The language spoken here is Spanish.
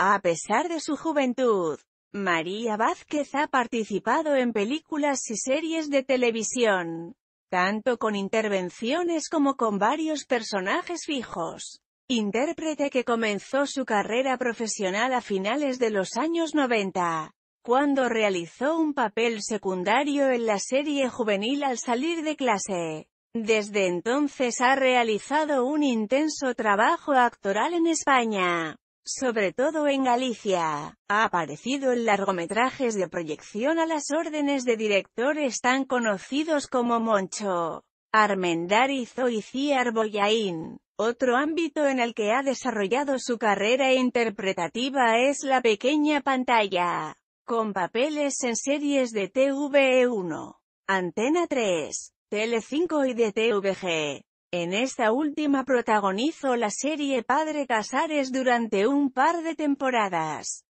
A pesar de su juventud, María Vázquez ha participado en películas y series de televisión, tanto con intervenciones como con varios personajes fijos. Intérprete que comenzó su carrera profesional a finales de los años 90, cuando realizó un papel secundario en la serie juvenil Al salir de clase. Desde entonces ha realizado un intenso trabajo actoral en España sobre todo en Galicia. Ha aparecido en largometrajes de proyección a las órdenes de directores tan conocidos como Moncho, Armendariz o Iciar Otro ámbito en el que ha desarrollado su carrera interpretativa es la pequeña pantalla, con papeles en series de TVE1, Antena 3, Tele5 y de TVG. En esta última protagonizó la serie Padre Casares durante un par de temporadas.